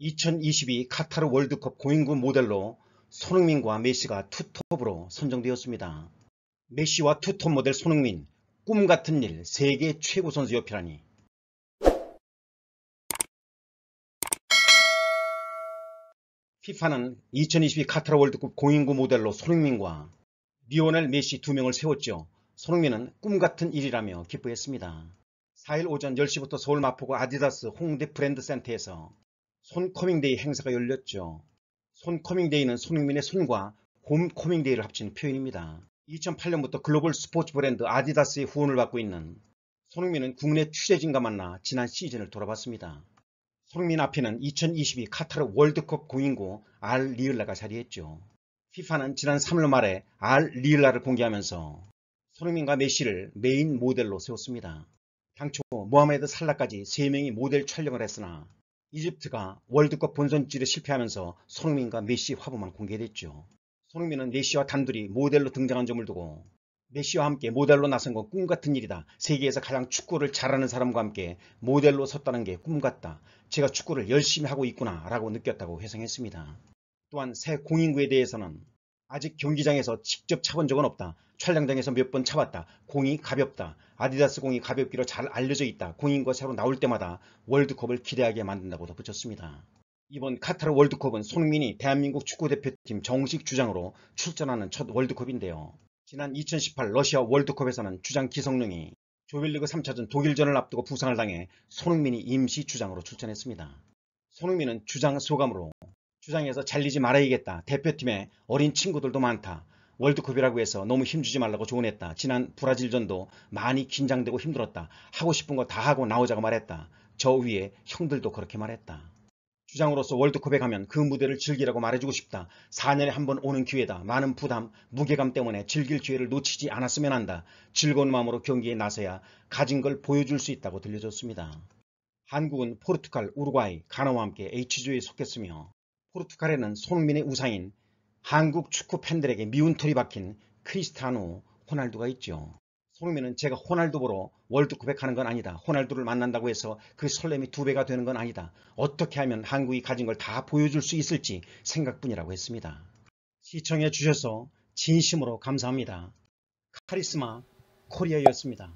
2022 카타르 월드컵 공인구 모델로 손흥민과 메시가 투톱으로 선정되었습니다. 메시와 투톱 모델 손흥민, 꿈같은 일, 세계 최고 선수 옆이라니. 피파는 2022 카타르 월드컵 공인구 모델로 손흥민과 리오넬 메시 두 명을 세웠죠. 손흥민은 꿈같은 일이라며 기뻐했습니다. 4일 오전 10시부터 서울 마포구 아디다스 홍대 브랜드 센터에서 손커밍데이 행사가 열렸죠. 손커밍데이는 손흥민의 손과 홈커밍데이를 합친 표현입니다. 2008년부터 글로벌 스포츠 브랜드 아디다스의 후원을 받고 있는 손흥민은 국내 취재진과 만나 지난 시즌을 돌아봤습니다. 손흥민 앞에는 2022 카타르 월드컵 공인고 알 리을라가 자리했죠. FIFA는 지난 3월 말에 알 리을라를 공개하면서 손흥민과 메시를 메인 모델로 세웠습니다. 당초 모하메드 살라까지 3명이 모델 촬영을 했으나 이집트가 월드컵 본선질에 실패하면서 손흥민과 메시 화보만 공개됐죠. 손흥민은 메시와 단둘이 모델로 등장한 점을 두고 메시와 함께 모델로 나선 건 꿈같은 일이다. 세계에서 가장 축구를 잘하는 사람과 함께 모델로 섰다는 게 꿈같다. 제가 축구를 열심히 하고 있구나 라고 느꼈다고 회상했습니다. 또한 새 공인구에 대해서는 아직 경기장에서 직접 차본 적은 없다. 촬영장에서 몇 번 차봤다. 공이 가볍다. 아디다스 공이 가볍기로 잘 알려져 있다. 공인것 새로 나올 때마다 월드컵을 기대하게 만든다고 덧붙였습니다. 이번 카타르 월드컵은 손흥민이 대한민국 축구대표팀 정식 주장으로 출전하는 첫 월드컵인데요. 지난 2018 러시아 월드컵에서는 주장 기성용이 조별리그 3차전 독일전을 앞두고 부상을 당해 손흥민이 임시 주장으로 출전했습니다. 손흥민은 주장 소감으로 주장해서 잘리지 말아야겠다. 대표팀에 어린 친구들도 많다. 월드컵이라고 해서 너무 힘주지 말라고 조언했다. 지난 브라질전도 많이 긴장되고 힘들었다. 하고 싶은 거 다 하고 나오자고 말했다. 저 위에 형들도 그렇게 말했다. 주장으로서 월드컵에 가면 그 무대를 즐기라고 말해주고 싶다. 4년에 한 번 오는 기회다. 많은 부담, 무게감 때문에 즐길 기회를 놓치지 않았으면 한다. 즐거운 마음으로 경기에 나서야 가진 걸 보여줄 수 있다고 들려줬습니다. 한국은 포르투갈, 우루과이, 가나와 함께 H조에 속했으며 포르투갈에는 손흥민의 우상인 한국 축구 팬들에게 미운 털이 박힌 크리스티아누 호날두가 있죠. 손흥민은 제가 호날두 보러 월드컵에 가는 건 아니다. 호날두를 만난다고 해서 그 설렘이 두 배가 되는 건 아니다. 어떻게 하면 한국이 가진 걸 다 보여줄 수 있을지 생각뿐이라고 했습니다. 시청해 주셔서 진심으로 감사합니다. 카리스마 코리아였습니다.